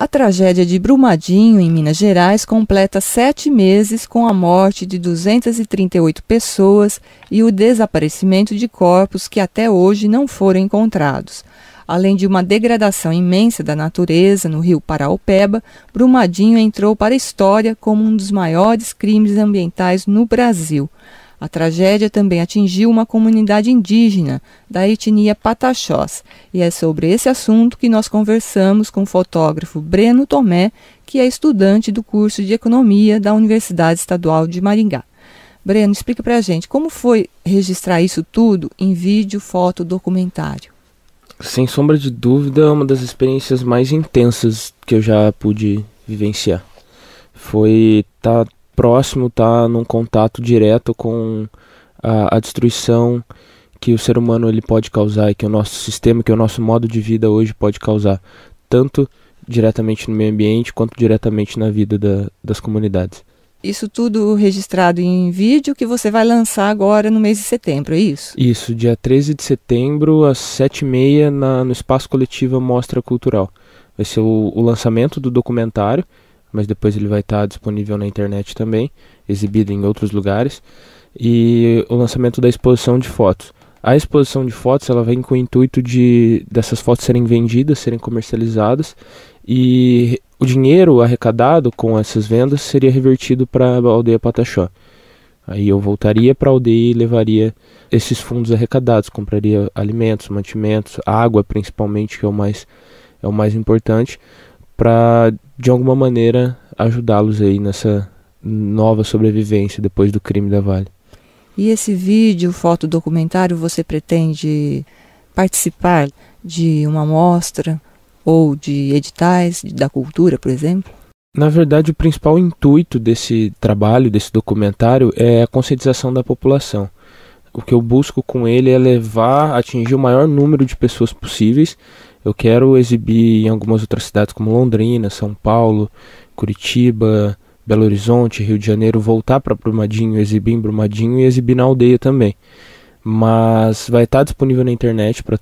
A tragédia de Brumadinho, em Minas Gerais, completa sete meses com a morte de 238 pessoas e o desaparecimento de corpos que até hoje não foram encontrados. Além de uma degradação imensa da natureza no rio Paraopeba, Brumadinho entrou para a história como um dos maiores crimes ambientais no Brasil. A tragédia também atingiu uma comunidade indígena da etnia Pataxós, e é sobre esse assunto que nós conversamos com o fotógrafo Breno Tomé, que é estudante do curso de Economia da Universidade Estadual de Maringá. Breno, explica para a gente como foi registrar isso tudo em vídeo, foto, documentário. Sem sombra de dúvida, é uma das experiências mais intensas que eu já pude vivenciar. Foi estar tá próximo está num contato direto com a, a destruição que o ser humano ele pode causar e que o nosso sistema, que o nosso modo de vida hoje pode causar, tanto diretamente no meio ambiente quanto diretamente na vida da, das comunidades. Isso tudo registrado em vídeo que você vai lançar agora no mês de setembro, é isso? Isso, dia 13 de setembro, às 7h30, no Espaço Coletiva Mostra Cultural. Vai ser o, o lançamento do documentário, mas depois ele vai estar disponível na internet também, exibido em outros lugares, e o lançamento da exposição de fotos. A exposição de fotos ela vem com o intuito de dessas fotos serem vendidas, serem comercializadas e o dinheiro arrecadado com essas vendas seria revertido para a aldeia Pataxó. Aí eu voltaria para a aldeia e levaria esses fundos arrecadados, compraria alimentos, mantimentos, água principalmente, que é o mais, é o mais importante, para de alguma maneira ajudá-los aí nessa nova sobrevivência depois do crime da Vale. E esse vídeo, foto documentário, você pretende participar de uma mostra ou de editais da cultura, por exemplo? Na verdade, o principal intuito desse trabalho, desse documentário, é a conscientização da população. O que eu busco com ele é levar, atingir o maior número de pessoas possíveis eu quero exibir em algumas outras cidades como Londrina, São Paulo, Curitiba, Belo Horizonte, Rio de Janeiro, voltar para Brumadinho, exibir em Brumadinho e exibir na aldeia também. Mas vai estar tá disponível na internet para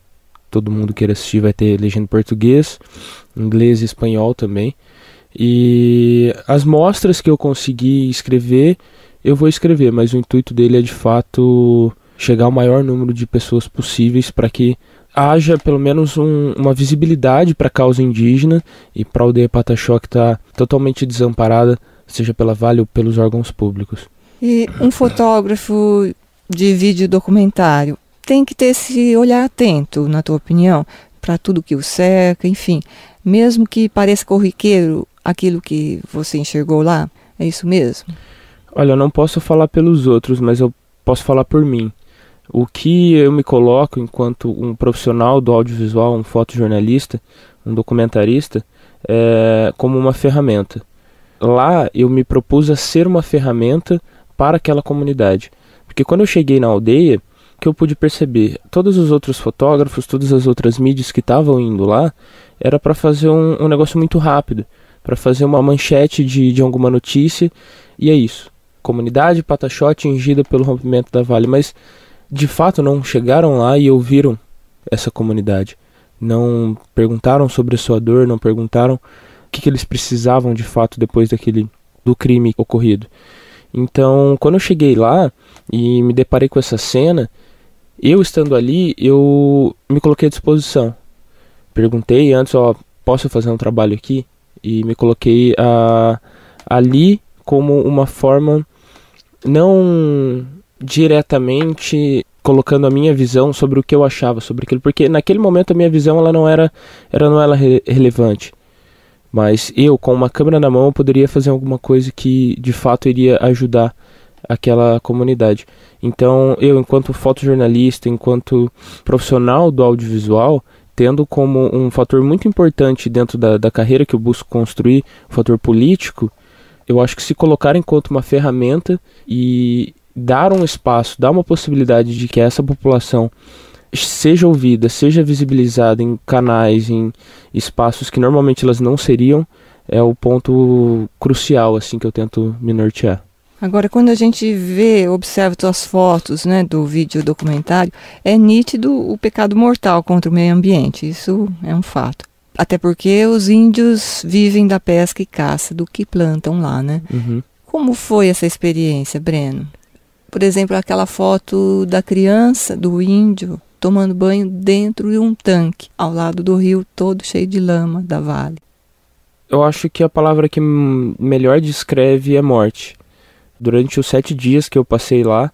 todo mundo queira assistir, vai ter legenda em português, inglês e espanhol também. E as mostras que eu consegui escrever, eu vou escrever, mas o intuito dele é de fato chegar ao maior número de pessoas possíveis para que haja pelo menos um, uma visibilidade para a causa indígena e para a aldeia Pataxó que está totalmente desamparada, seja pela Vale ou pelos órgãos públicos. E um fotógrafo de vídeo documentário tem que ter esse olhar atento, na tua opinião, para tudo que o cerca, enfim, mesmo que pareça corriqueiro aquilo que você enxergou lá, é isso mesmo? Olha, eu não posso falar pelos outros, mas eu posso falar por mim. O que eu me coloco enquanto um profissional do audiovisual, um fotojornalista, um documentarista, é, como uma ferramenta. Lá eu me propus a ser uma ferramenta para aquela comunidade. Porque quando eu cheguei na aldeia, que eu pude perceber, todos os outros fotógrafos, todas as outras mídias que estavam indo lá, era para fazer um, um, negócio muito rápido, para fazer uma manchete de, de alguma notícia, e é isso. Comunidade Pataxó atingida pelo rompimento da Vale, mas de fato não chegaram lá e ouviram essa comunidade. Não perguntaram sobre a sua dor, não perguntaram o que, que eles precisavam de fato depois daquele do crime ocorrido. Então, quando eu cheguei lá e me deparei com essa cena, eu estando ali, eu me coloquei à disposição. Perguntei antes, ó, posso fazer um trabalho aqui? E me coloquei a, ali como uma forma não diretamente colocando a minha visão sobre o que eu achava sobre aquilo, porque naquele momento a minha visão ela não era, era não era relevante. Mas eu, com uma câmera na mão, poderia fazer alguma coisa que de fato iria ajudar aquela comunidade. Então, eu, enquanto fotojornalista, enquanto profissional do audiovisual, tendo como um fator muito importante dentro da, da carreira que eu busco construir, um fator político, eu acho que se colocar enquanto uma ferramenta e dar um espaço, dar uma possibilidade de que essa população seja ouvida, seja visibilizada em canais, em espaços que normalmente elas não seriam, é o ponto crucial assim que eu tento me nortear. Agora, quando a gente vê, observa suas fotos né, do vídeo documentário, é nítido o pecado mortal contra o meio ambiente. Isso é um fato. Até porque os índios vivem da pesca e caça do que plantam lá, né? Uhum. Como foi essa experiência, Breno? por exemplo, aquela foto da criança, do índio, tomando banho dentro de um tanque, ao lado do rio todo cheio de lama da vale. Eu acho que a palavra que melhor descreve é morte. Durante os sete dias que eu passei lá,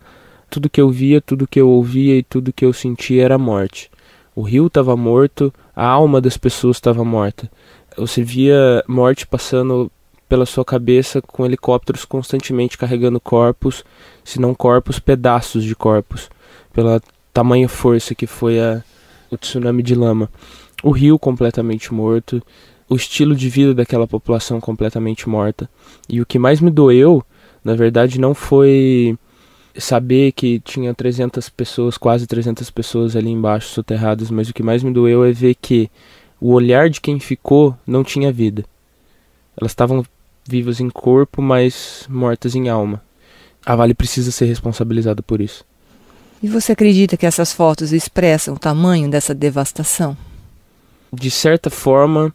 tudo que eu via, tudo que eu ouvia e tudo que eu sentia era morte. O rio estava morto, a alma das pessoas estava morta. Você via morte passando pela sua cabeça com helicópteros constantemente carregando corpos, se não corpos, pedaços de corpos, pela tamanha força que foi a, o tsunami de lama. O rio completamente morto, o estilo de vida daquela população completamente morta. E o que mais me doeu, na verdade, não foi saber que tinha 300 pessoas, quase 300 pessoas ali embaixo soterradas, mas o que mais me doeu é ver que o olhar de quem ficou não tinha vida. Elas estavam vivas em corpo, mas mortas em alma. A Vale precisa ser responsabilizada por isso. E você acredita que essas fotos expressam o tamanho dessa devastação? De certa forma,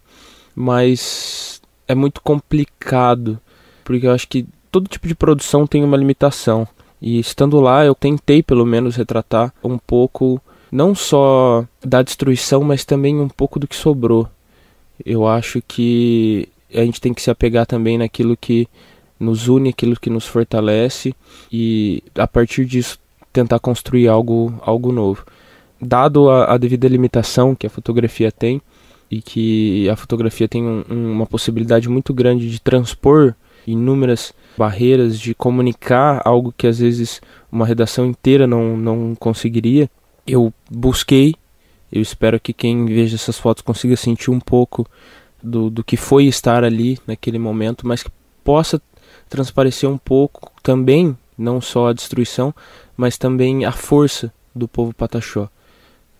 mas é muito complicado, porque eu acho que todo tipo de produção tem uma limitação. E estando lá, eu tentei pelo menos retratar um pouco não só da destruição, mas também um pouco do que sobrou. Eu acho que a gente tem que se apegar também naquilo que nos une, aquilo que nos fortalece e a partir disso tentar construir algo, algo novo. Dado a, a devida limitação que a fotografia tem e que a fotografia tem um, uma possibilidade muito grande de transpor inúmeras barreiras, de comunicar algo que às vezes uma redação inteira não, não conseguiria, eu busquei. Eu espero que quem veja essas fotos consiga sentir um pouco do, do que foi estar ali naquele momento, mas que possa transparecer um pouco também, não só a destruição, mas também a força do povo pataxó.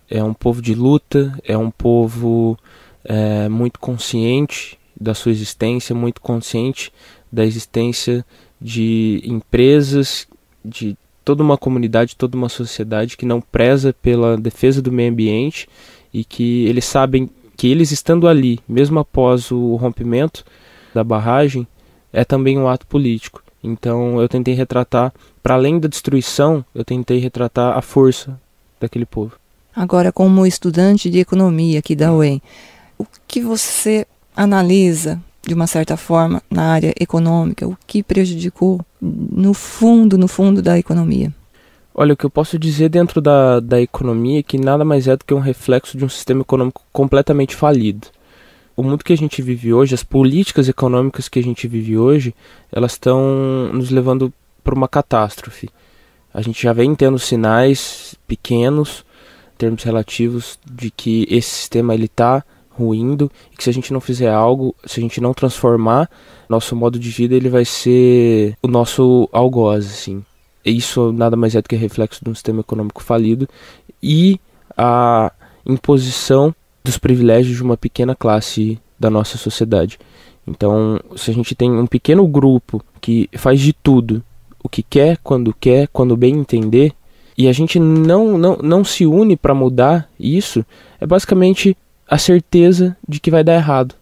É um povo de luta, é um povo é, muito consciente da sua existência, muito consciente da existência de empresas, de toda uma comunidade, toda uma sociedade que não preza pela defesa do meio ambiente e que eles sabem que eles estando ali, mesmo após o rompimento da barragem, é também um ato político. Então eu tentei retratar, para além da destruição, eu tentei retratar a força daquele povo. Agora, como estudante de economia aqui da UEM, o que você analisa, de uma certa forma, na área econômica? O que prejudicou, no fundo, no fundo da economia? Olha, o que eu posso dizer dentro da, da economia é que nada mais é do que um reflexo de um sistema econômico completamente falido. O mundo que a gente vive hoje, as políticas econômicas que a gente vive hoje, elas estão nos levando para uma catástrofe. A gente já vem tendo sinais pequenos, termos relativos, de que esse sistema ele está ruindo e que se a gente não fizer algo, se a gente não transformar nosso modo de vida, ele vai ser o nosso algoz, assim isso nada mais é do que reflexo de um sistema econômico falido e a imposição dos privilégios de uma pequena classe da nossa sociedade. Então, se a gente tem um pequeno grupo que faz de tudo, o que quer, quando quer, quando bem entender, e a gente não, não, não se une para mudar isso, é basicamente a certeza de que vai dar errado.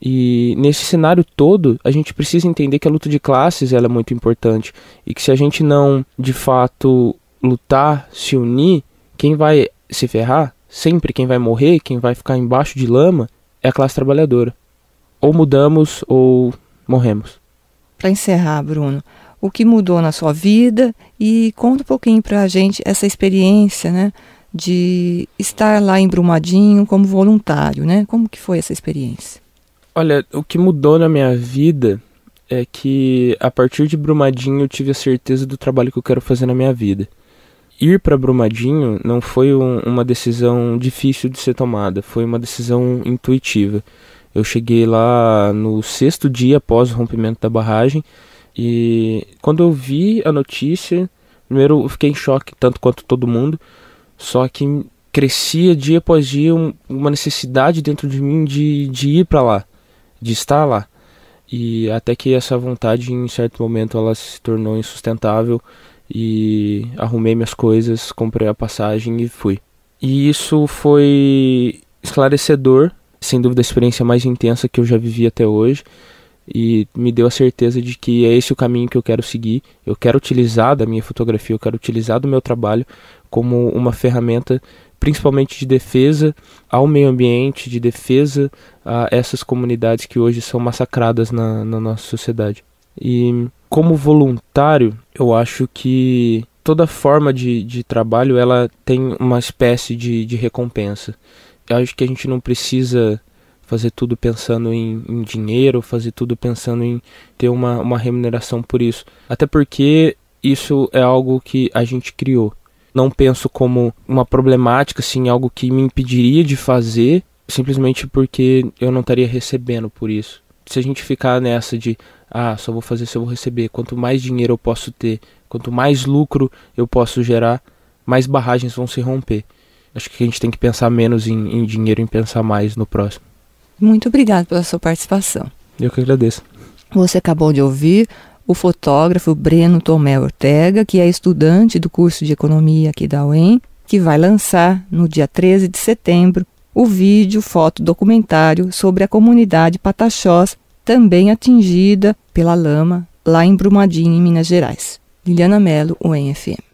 E nesse cenário todo, a gente precisa entender que a luta de classes ela é muito importante e que se a gente não, de fato, lutar, se unir, quem vai se ferrar, sempre quem vai morrer, quem vai ficar embaixo de lama, é a classe trabalhadora. Ou mudamos ou morremos. Para encerrar, Bruno, o que mudou na sua vida e conta um pouquinho para a gente essa experiência, né? de estar lá em Brumadinho como voluntário, né? Como que foi essa experiência? Olha, o que mudou na minha vida é que a partir de Brumadinho eu tive a certeza do trabalho que eu quero fazer na minha vida. Ir para Brumadinho não foi um, uma decisão difícil de ser tomada, foi uma decisão intuitiva. Eu cheguei lá no sexto dia após o rompimento da barragem e quando eu vi a notícia, primeiro eu fiquei em choque, tanto quanto todo mundo, só que crescia dia após dia uma necessidade dentro de mim de, de ir para lá de estar lá. E até que essa vontade, em certo momento, ela se tornou insustentável e arrumei minhas coisas, comprei a passagem e fui. E isso foi esclarecedor, sem dúvida a experiência mais intensa que eu já vivi até hoje e me deu a certeza de que é esse o caminho que eu quero seguir. Eu quero utilizar da minha fotografia, eu quero utilizar do meu trabalho como uma ferramenta principalmente de defesa ao meio ambiente, de defesa a essas comunidades que hoje são massacradas na, na nossa sociedade. E como voluntário, eu acho que toda forma de, de trabalho ela tem uma espécie de, de recompensa. Eu acho que a gente não precisa fazer tudo pensando em, em, dinheiro, fazer tudo pensando em ter uma, uma remuneração por isso. Até porque isso é algo que a gente criou. Não penso como uma problemática, assim, algo que me impediria de fazer simplesmente porque eu não estaria recebendo por isso. Se a gente ficar nessa de, ah, só vou fazer se eu vou receber, quanto mais dinheiro eu posso ter, quanto mais lucro eu posso gerar, mais barragens vão se romper. Acho que a gente tem que pensar menos em, em dinheiro e pensar mais no próximo. Muito obrigado pela sua participação. Eu que agradeço. Você acabou de ouvir o fotógrafo Breno Tomé Ortega, que é estudante do curso de economia aqui da UEM, que vai lançar no dia 13 de setembro o vídeo, foto, documentário sobre a comunidade Pataxós, também atingida pela lama, lá em Brumadinho, em Minas Gerais. Liliana Mello, UNFM.